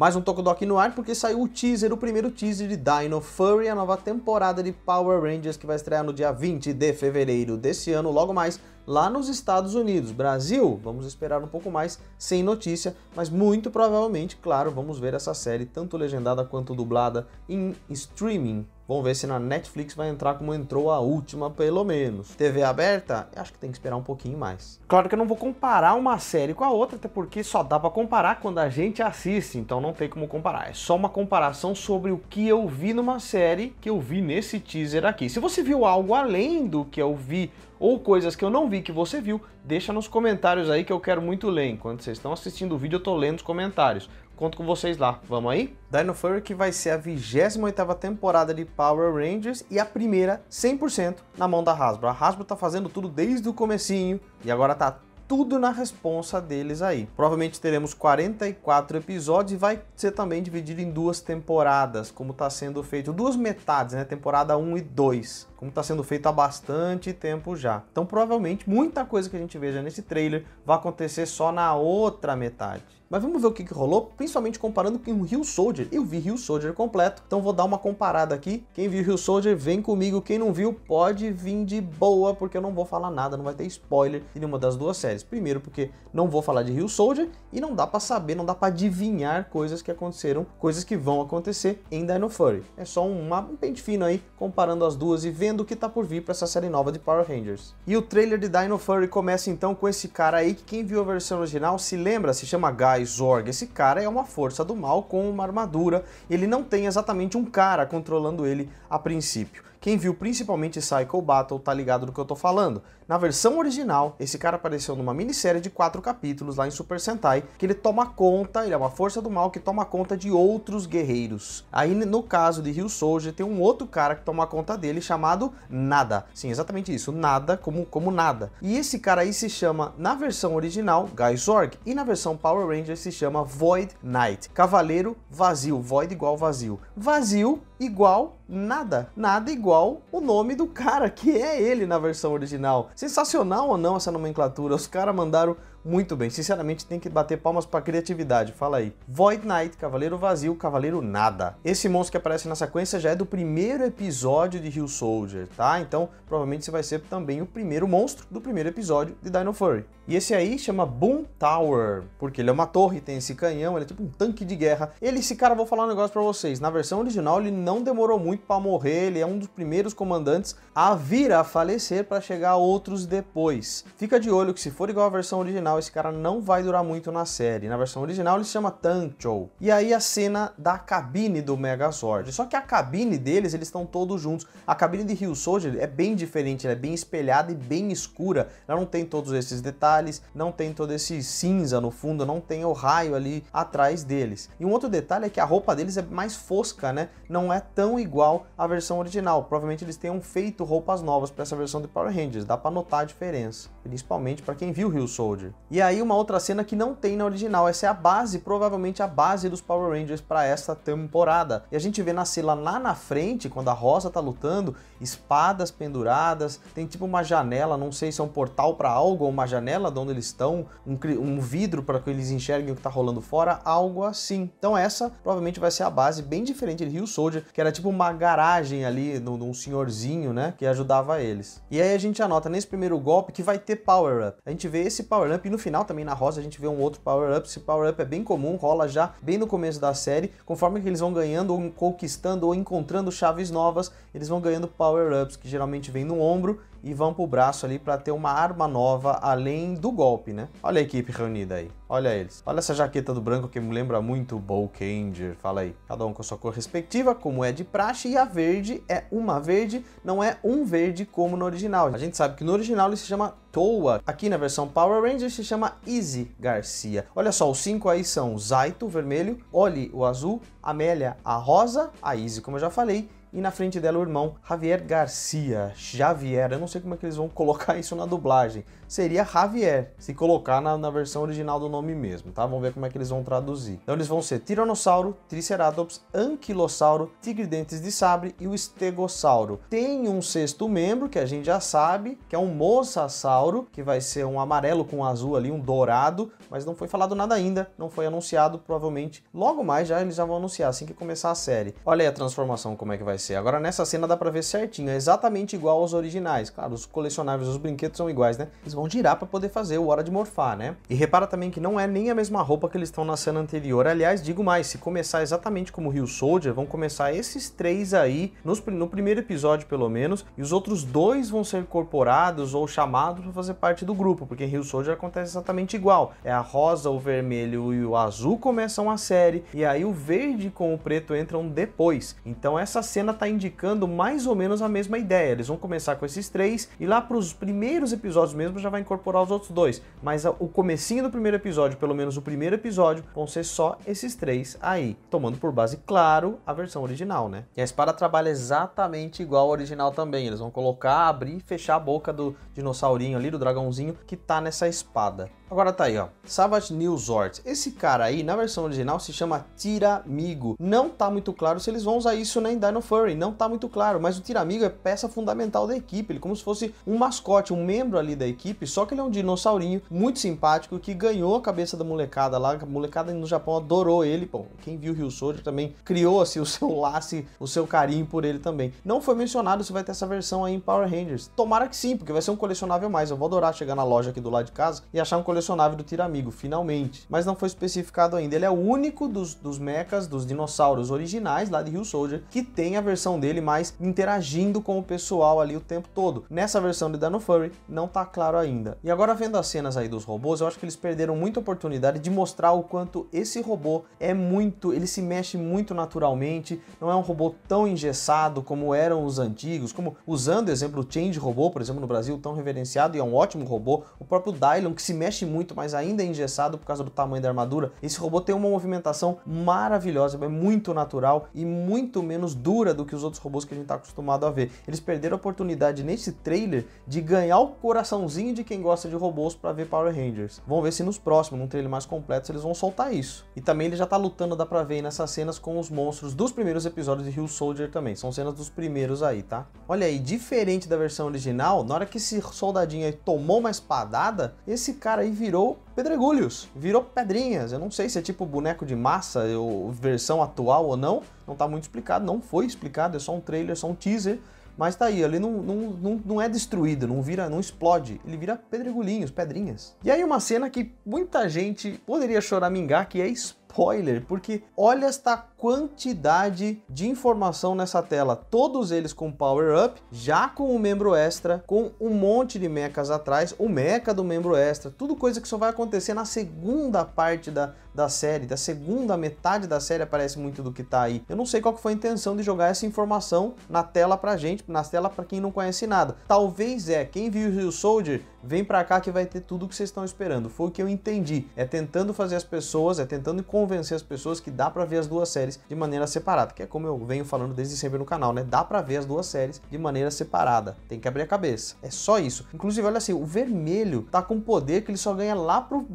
Mais um Tokudoki no ar porque saiu o teaser, o primeiro teaser de Dino Furry, a nova temporada de Power Rangers que vai estrear no dia 20 de fevereiro desse ano, logo mais lá nos Estados Unidos. Brasil, vamos esperar um pouco mais, sem notícia, mas muito provavelmente, claro, vamos ver essa série, tanto legendada quanto dublada, em streaming. Vamos ver se na Netflix vai entrar como entrou a última, pelo menos. TV aberta? Acho que tem que esperar um pouquinho mais. Claro que eu não vou comparar uma série com a outra, até porque só dá para comparar quando a gente assiste, então não tem como comparar. É só uma comparação sobre o que eu vi numa série que eu vi nesse teaser aqui. Se você viu algo além do que eu vi ou coisas que eu não vi que você viu, deixa nos comentários aí que eu quero muito ler. Enquanto vocês estão assistindo o vídeo, eu tô lendo os comentários. Conto com vocês lá. Vamos aí? Dino Fury que vai ser a 28ª temporada de Power Rangers e a primeira 100% na mão da Hasbro. A Hasbro tá fazendo tudo desde o comecinho e agora tá tudo na responsa deles aí. Provavelmente teremos 44 episódios e vai ser também dividido em duas temporadas, como está sendo feito, duas metades, né? Temporada 1 e 2, como está sendo feito há bastante tempo já. Então, provavelmente, muita coisa que a gente veja nesse trailer vai acontecer só na outra metade. Mas vamos ver o que, que rolou, principalmente comparando com o Rio Soldier. Eu vi Rio Soldier completo, então vou dar uma comparada aqui. Quem viu Rio Soldier, vem comigo. Quem não viu, pode vir de boa, porque eu não vou falar nada, não vai ter spoiler em nenhuma das duas séries. Primeiro, porque não vou falar de Rio Soldier e não dá para saber, não dá para adivinhar coisas que aconteceram, coisas que vão acontecer em Dino Fury. É só um pente fino aí, comparando as duas e vendo o que tá por vir para essa série nova de Power Rangers. E o trailer de Dino Fury começa então com esse cara aí que quem viu a versão original se lembra, se chama Guy Zorg, esse cara é uma força do mal com uma armadura, ele não tem exatamente um cara controlando ele a princípio. Quem viu principalmente Psycho Battle tá ligado do que eu tô falando. Na versão original, esse cara apareceu numa minissérie de quatro capítulos lá em Super Sentai, que ele toma conta, ele é uma força do mal que toma conta de outros guerreiros. Aí no caso de Ryu Soldier tem um outro cara que toma conta dele chamado Nada. Sim, exatamente isso, Nada como, como Nada. E esse cara aí se chama, na versão original, Guy Zorg, e na versão Power Ranger se chama Void Knight. Cavaleiro vazio, Void igual vazio. Vazio igual nada, nada igual o nome do cara, que é ele na versão original. Sensacional ou não essa nomenclatura? Os caras mandaram muito bem. Sinceramente, tem que bater palmas pra criatividade. Fala aí. Void Knight, Cavaleiro Vazio, Cavaleiro Nada. Esse monstro que aparece na sequência já é do primeiro episódio de Hill Soldier, tá? Então, provavelmente você vai ser também o primeiro monstro do primeiro episódio de Dino Fury. E esse aí chama Boom Tower, porque ele é uma torre, tem esse canhão, ele é tipo um tanque de guerra. Ele, esse cara, vou falar um negócio pra vocês. Na versão original, ele não demorou muito pra morrer, ele é um dos primeiros comandantes a vir a falecer para chegar a outros depois. Fica de olho que se for igual à versão original, original esse cara não vai durar muito na série. Na versão original ele se chama Tancho. E aí a cena da cabine do Megazord. Só que a cabine deles, eles estão todos juntos. A cabine de Rio Soldier é bem diferente, ela é bem espelhada e bem escura. Ela não tem todos esses detalhes, não tem todo esse cinza no fundo, não tem o raio ali atrás deles. E um outro detalhe é que a roupa deles é mais fosca, né? Não é tão igual à versão original. Provavelmente eles tenham feito roupas novas para essa versão de Power Rangers. Dá para notar a diferença, principalmente para quem viu Rio Soldier. E aí uma outra cena que não tem na original, essa é a base, provavelmente a base dos Power Rangers para essa temporada. E a gente vê na cena lá na frente, quando a Rosa tá lutando, espadas penduradas, tem tipo uma janela, não sei se é um portal para algo ou uma janela de onde eles estão, um, um vidro para que eles enxerguem o que tá rolando fora, algo assim. Então essa provavelmente vai ser a base bem diferente de Rio Soldier, que era tipo uma garagem ali, num senhorzinho, né, que ajudava eles. E aí a gente anota nesse primeiro golpe que vai ter Power Up. A gente vê esse Power Up no final também na rosa a gente vê um outro power-up. Esse power-up é bem comum, rola já bem no começo da série. Conforme que eles vão ganhando ou conquistando ou encontrando chaves novas, eles vão ganhando power-ups, que geralmente vem no ombro e vão pro braço ali para ter uma arma nova além do golpe, né? Olha a equipe reunida aí. Olha eles. Olha essa jaqueta do branco que me lembra muito Bolkanger. Fala aí. Cada um com a sua cor respectiva, como é de praxe, e a verde é uma verde, não é um verde como no original. A gente sabe que no original ele se chama Toa. Aqui na versão Power Ranger se chama Easy Garcia. Olha só, os cinco aí são Zaito, vermelho, Oli, o azul, Amélia, a rosa, a Easy, como eu já falei, e na frente dela o irmão Javier Garcia. Javier, eu não sei como é que eles vão colocar isso na dublagem. Seria Javier, se colocar na, na versão original do nome mesmo, tá? Vamos ver como é que eles vão traduzir. Então eles vão ser Tiranossauro, Triceratops, Anquilossauro, Tigre-dentes de sabre e o Estegossauro. Tem um sexto membro, que a gente já sabe, que é um Mosasauro, que vai ser um amarelo com um azul ali, um dourado, mas não foi falado nada ainda, não foi anunciado, provavelmente logo mais já eles já vão anunciar, assim que começar a série. Olha aí a transformação como é que vai ser. Agora nessa cena dá pra ver certinho, é exatamente igual aos originais. Claro, os colecionáveis, os brinquedos são iguais, né? Eles vão girar pra poder fazer o Hora de Morfar, né? E repara também que não é nem a mesma roupa que eles estão na cena anterior. Aliás, digo mais, se começar exatamente como o Rio Soldier, vão começar esses três aí, nos, no primeiro episódio pelo menos, e os outros dois vão ser incorporados ou chamados para fazer parte do grupo, porque em Rio Soldier acontece exatamente igual. É a rosa, o vermelho e o azul começam a série, e aí o verde com o preto entram depois. Então essa cena semana está indicando mais ou menos a mesma ideia. Eles vão começar com esses três e lá para os primeiros episódios mesmo já vai incorporar os outros dois. Mas o comecinho do primeiro episódio, pelo menos o primeiro episódio, vão ser só esses três aí, tomando por base, claro, a versão original, né? E a espada trabalha exatamente igual ao original também. Eles vão colocar, abrir e fechar a boca do dinossaurinho ali, do dragãozinho, que tá nessa espada. Agora tá aí, ó. Savage News Zort. Esse cara aí, na versão original, se chama Tiramigo. Não tá muito claro se eles vão usar isso né, em Dino Furry. não tá muito claro, mas o Tiramigo é peça fundamental da equipe, ele é como se fosse um mascote, um membro ali da equipe, só que ele é um dinossaurinho muito simpático que ganhou a cabeça da molecada lá, a molecada no Japão adorou ele, bom, quem viu Rio Soldier também criou assim o seu laço, o seu carinho por ele também. Não foi mencionado se vai ter essa versão aí em Power Rangers. Tomara que sim, porque vai ser um colecionável mais. Eu vou adorar chegar na loja aqui do lado de casa e achar um colecionável colecionável do Tiramigo, finalmente. Mas não foi especificado ainda. Ele é o único dos, dos mechas, dos dinossauros originais lá de Hill Soldier, que tem a versão dele mais interagindo com o pessoal ali o tempo todo. Nessa versão de Dino Furry, não tá claro ainda. E agora vendo as cenas aí dos robôs, eu acho que eles perderam muita oportunidade de mostrar o quanto esse robô é muito, ele se mexe muito naturalmente, não é um robô tão engessado como eram os antigos, como usando exemplo o Change Robô, por exemplo, no Brasil, tão reverenciado e é um ótimo robô, o próprio Dylon que se mexe muito, mas ainda é engessado por causa do tamanho da armadura. Esse robô tem uma movimentação maravilhosa, é muito natural e muito menos dura do que os outros robôs que a gente está acostumado a ver. Eles perderam a oportunidade nesse trailer de ganhar o coraçãozinho de quem gosta de robôs para ver Power Rangers. Vamos ver se nos próximos, num trailer mais completo, eles vão soltar isso. E também ele já está lutando, dá para ver nessas cenas com os monstros dos primeiros episódios de Hill Soldier também. São cenas dos primeiros aí, tá? Olha aí, diferente da versão original, na hora que esse soldadinho aí tomou uma espadada, esse cara aí virou pedregulhos, virou pedrinhas. Eu não sei se é tipo boneco de massa, ou versão atual ou não, não tá muito explicado, não foi explicado, é só um trailer, só um teaser. Mas tá aí, ele não, não, não, não, é destruído, não vira, não explode, ele vira pedregulhinhos, pedrinhas. E aí uma cena que muita gente poderia choramingar, que é spoiler spoiler, porque olha esta quantidade de informação nessa tela, todos eles com Power Up, já com o um membro extra, com um monte de mechas atrás, o mecha do membro extra, tudo coisa que só vai acontecer na segunda parte da, da série, da segunda metade da série aparece muito do que tá aí. Eu não sei qual que foi a intenção de jogar essa informação na tela pra gente, na tela pra quem não conhece nada. Talvez é, quem viu Rio Soldier, vem pra cá que vai ter tudo o que vocês estão esperando. Foi o que eu entendi, é tentando fazer as pessoas, é tentando encontrar convencer as pessoas que dá para ver as duas séries de maneira separada, que é como eu venho falando desde sempre no canal, né? Dá para ver as duas séries de maneira separada. Tem que abrir a cabeça. É só isso. Inclusive, olha assim, o vermelho tá com poder que ele só ganha lá pro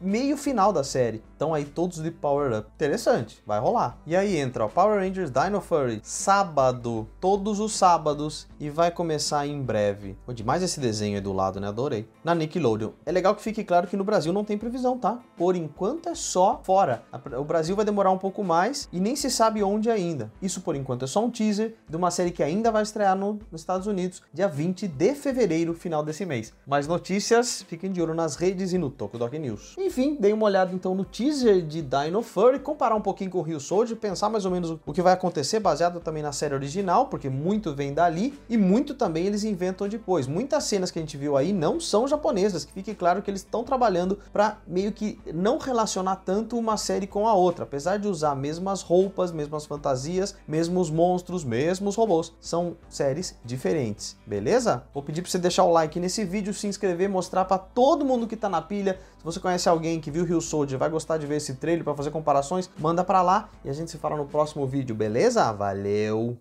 meio final da série. Então aí todos de Power Up. Interessante, vai rolar. E aí entra o Power Rangers Dino Fury, sábado, todos os sábados e vai começar em breve. Pô, demais esse desenho aí do lado, né? Adorei. Na Nickelodeon. É legal que fique claro que no Brasil não tem previsão, tá? Por enquanto é só fora. O Brasil vai demorar um pouco mais e nem se sabe onde ainda. Isso por enquanto é só um teaser de uma série que ainda vai estrear no, nos Estados Unidos dia 20 de fevereiro, final desse mês. Mais notícias, fiquem de olho nas redes e no Tokudok News. Enfim, dei uma olhada então no teaser de Dino Fury, comparar um pouquinho com o Rio Soldier, pensar mais ou menos o que vai acontecer, baseado também na série original, porque muito vem dali e muito também eles inventam depois. Muitas cenas que a gente viu aí não são japonesas, que fique claro que eles estão trabalhando para meio que não relacionar tanto uma série série com a outra, apesar de usar mesmas roupas, mesmas fantasias, mesmos monstros, mesmos robôs. São séries diferentes, beleza? Vou pedir para você deixar o like nesse vídeo, se inscrever, mostrar para todo mundo que tá na pilha. Se você conhece alguém que viu Rio Soldier, vai gostar de ver esse trailer para fazer comparações, manda para lá e a gente se fala no próximo vídeo, beleza? Valeu!